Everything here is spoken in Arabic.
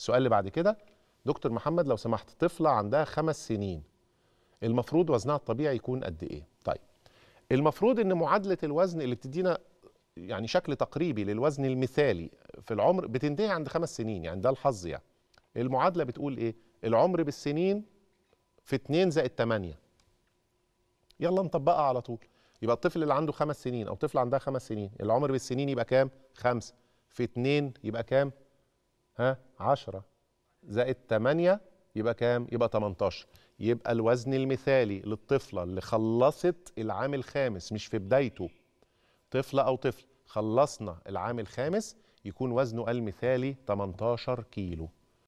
السؤال اللي بعد كده دكتور محمد لو سمحت طفله عندها خمس سنين المفروض وزنها الطبيعي يكون قد ايه طيب المفروض ان معادله الوزن اللي بتدينا يعني شكل تقريبي للوزن المثالي في العمر بتنتهي عند خمس سنين يعني ده الحظ يعني المعادله بتقول ايه العمر بالسنين في 2 زائد 8 يلا نطبقها على طول يبقى الطفل اللي عنده خمس سنين او طفل عندها خمس سنين العمر بالسنين يبقى كام خمس في 2 يبقى كام ها 10 زائد 8 يبقى كام؟ يبقى 18 يبقى الوزن المثالي للطفلة اللي خلصت العام الخامس مش في بدايته طفلة أو طفل خلصنا العام الخامس يكون وزنه المثالي 18 كيلو